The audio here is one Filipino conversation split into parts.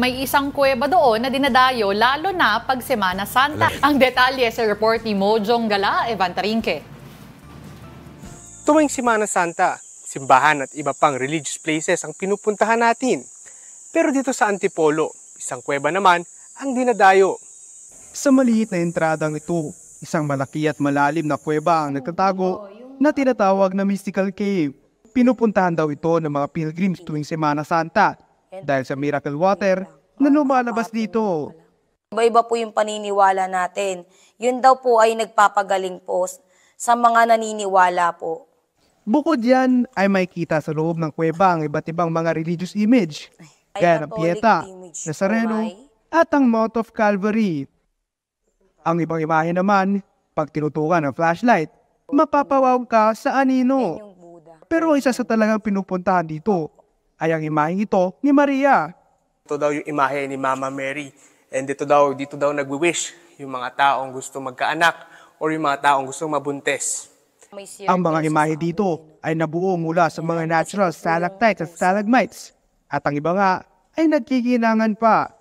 may isang kuweba doon na dinadayo lalo na pag Semana Santa. Ang detalye sa report ni Mojong Gala, Evan Tarinque. Tuwing Semana Santa, simbahan at iba pang religious places ang pinupuntahan natin. Pero dito sa Antipolo, isang kuweba naman ang dinadayo. Sa maliit na entradang ito, isang malaki at malalim na kuweba ang nagtatago na tinatawag na Mystical Cave. Pinupuntahan daw ito ng mga pilgrims tuwing Semana Santa dahil sa miracle water na lumalabas dito. Iba-iba po yung paniniwala natin. Yun daw po ay nagpapagaling po sa mga naniniwala po. Bukod yan ay may kita sa loob ng kuweba ang iba't ibang mga religious image, gaya ng Pieta, Nazareno, at ang Mount of Calvary. Ang ibang imahe naman, pag tinutukan ng flashlight, mapapawaw ka sa anino. Pero isa sa talagang pinupuntahan dito ay ang imahe ito ni Maria. Ito daw yung imahe ni Mama Mary. And dito daw, dito daw nagwi-wish yung mga taong gusto magkaanak or yung mga taong gusto mabuntes. Ang mga imahe dito ay nabuo mula sa mga natural stalactites at stalagmites at ang iba nga ay nagkikinangan pa.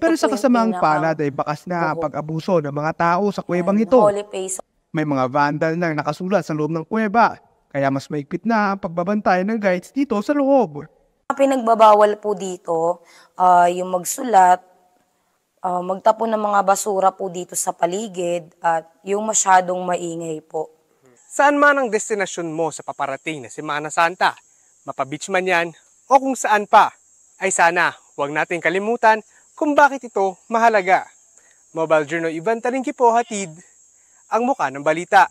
Pero sa kasamang palad ay bakas na pag-abuso ng mga tao sa kuwebang ito. May mga vandal na nakasulat sa loob ng kuweba kaya mas maigpit na ang pagbabantay ng guides dito sa loob. Pinagbabawal po dito uh, yung magsulat, uh, magtapon ng mga basura po dito sa paligid at yung masyadong maingay po. Saan man ang destinasyon mo sa paparating na Semana Santa, mapabitch man yan o kung saan pa, ay sana huwag nating kalimutan kung bakit ito mahalaga. Mobile Journal Ivan Taringki po hatid ang muka ng balita.